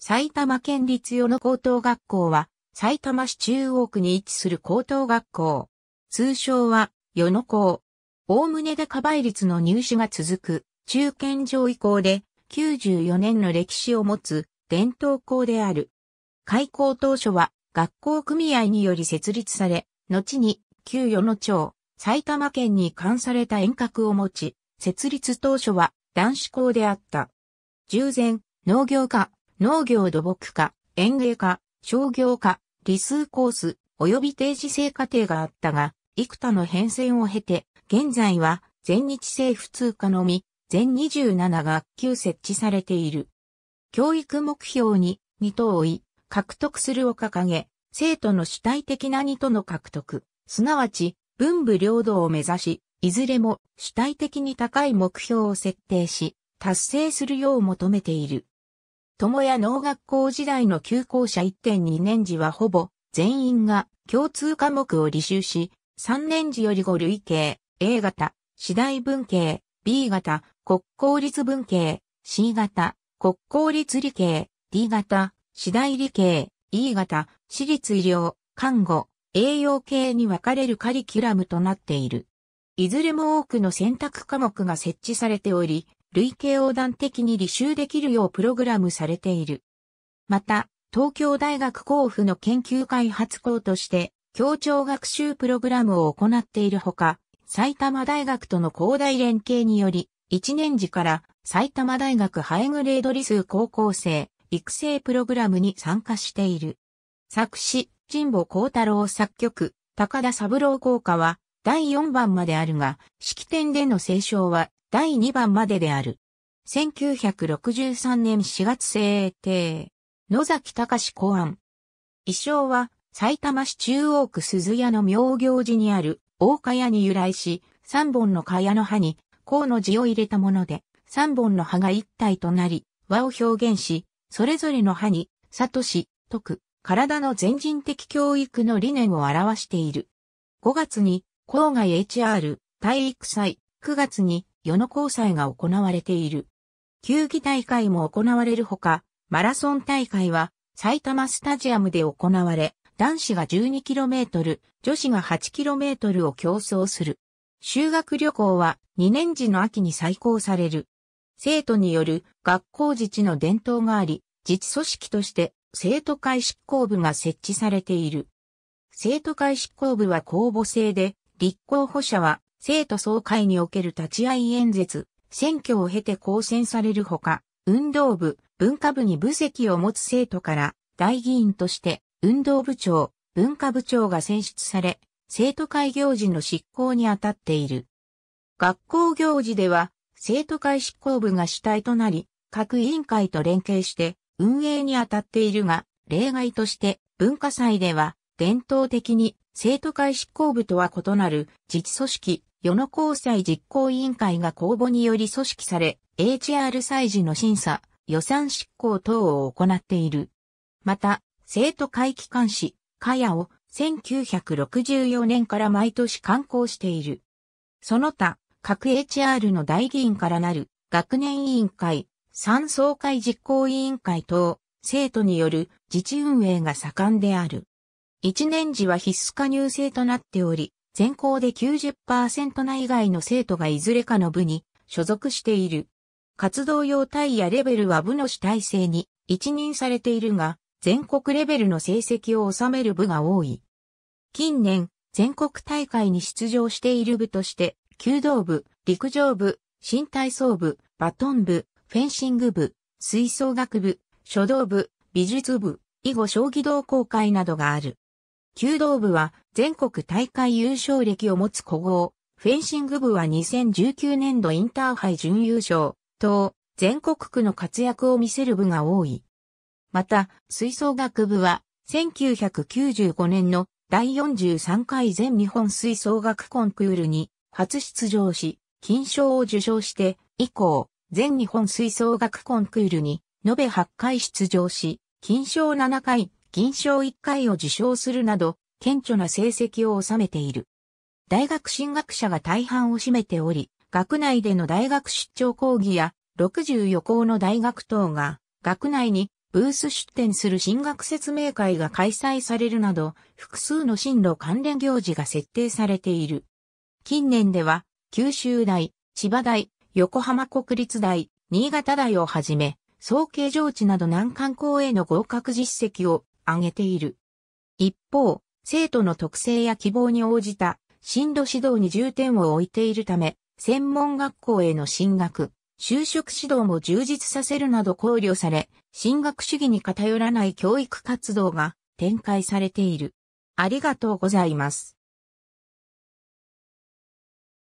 埼玉県立与野高等学校は、埼玉市中央区に位置する高等学校。通称は、与野校。おおむねで科倍率の入試が続く、中堅上位校で、94年の歴史を持つ、伝統校である。開校当初は、学校組合により設立され、後に、旧与野町、埼玉県に関された遠隔を持ち、設立当初は、男子校であった。従前、農業科、農業土木科、園芸科、商業科、理数コース、及び定時制課程があったが、幾多の変遷を経て、現在は全日制普通科のみ、全27学級設置されている。教育目標に2等をい、獲得するを掲げ、生徒の主体的な2等の獲得、すなわち文武両道を目指し、いずれも主体的に高い目標を設定し、達成するよう求めている。友谷農学校時代の休校者1.2年時はほぼ全員が共通科目を履修し、3年時より5類型、A 型、次第文系、B 型、国公立文系、C 型、国公立理系、D 型、次第理系、E 型、私立医療、看護、栄養系に分かれるカリキュラムとなっている。いずれも多くの選択科目が設置されており、累計横断的に履修できるようプログラムされている。また、東京大学交付の研究開発校として、協調学習プログラムを行っているほか、埼玉大学との広大連携により、1年時から埼玉大学ハエグレード理数高校生育成プログラムに参加している。作詞、神保幸太郎作曲、高田三郎効果は第4番まであるが、式典での斉唱は第2番までである。1963年4月制定。野崎隆公案。衣装は、埼玉市中央区鈴屋の妙行寺にある大蚊屋に由来し、3本の蚊屋の葉に、甲の字を入れたもので、3本の葉が一体となり、和を表現し、それぞれの葉に、里市、徳、体の全人的教育の理念を表している。5月に、郊外 HR、体育祭、9月に、世の交際が行われている。球技大会も行われるほか、マラソン大会は埼玉スタジアムで行われ、男子が 12km、女子が 8km を競争する。修学旅行は2年時の秋に再行される。生徒による学校自治の伝統があり、自治組織として生徒会執行部が設置されている。生徒会執行部は公募制で、立候補者は生徒総会における立ち会い演説、選挙を経て公選されるほか、運動部、文化部に部籍を持つ生徒から代議員として運動部長、文化部長が選出され、生徒会行事の執行に当たっている。学校行事では、生徒会執行部が主体となり、各委員会と連携して運営に当たっているが、例外として文化祭では、伝統的に生徒会執行部とは異なる自治組織、与野交際実行委員会が公募により組織され、HR 祭事の審査、予算執行等を行っている。また、生徒会機関誌、かやを1964年から毎年刊行している。その他、各 HR の代議員からなる学年委員会、三総会実行委員会等、生徒による自治運営が盛んである。一年時は必須加入制となっており、全校で90%内外の生徒がいずれかの部に所属している。活動用体やレベルは部の主体制に一任されているが、全国レベルの成績を収める部が多い。近年、全国大会に出場している部として、弓道部、陸上部、新体操部、バトン部、フェンシング部、吹奏楽部、書道部、美術部、囲碁将棋同好会などがある。弓道部は全国大会優勝歴を持つ古豪。フェンシング部は2019年度インターハイ準優勝、等、全国区の活躍を見せる部が多い。また、吹奏楽部は、1995年の第43回全日本吹奏楽コンクールに初出場し、金賞を受賞して、以降、全日本吹奏楽コンクールに、延べ8回出場し、金賞7回、銀賞1回を受賞するなど、顕著な成績を収めている。大学進学者が大半を占めており、学内での大学出張講義や64校の大学等が学内にブース出展する進学説明会が開催されるなど複数の進路関連行事が設定されている。近年では九州大、千葉大、横浜国立大、新潟大をはじめ、総計上地など難関校への合格実績を挙げている。一方、生徒の特性や希望に応じた進路指導に重点を置いているため、専門学校への進学、就職指導も充実させるなど考慮され、進学主義に偏らない教育活動が展開されている。ありがとうございます。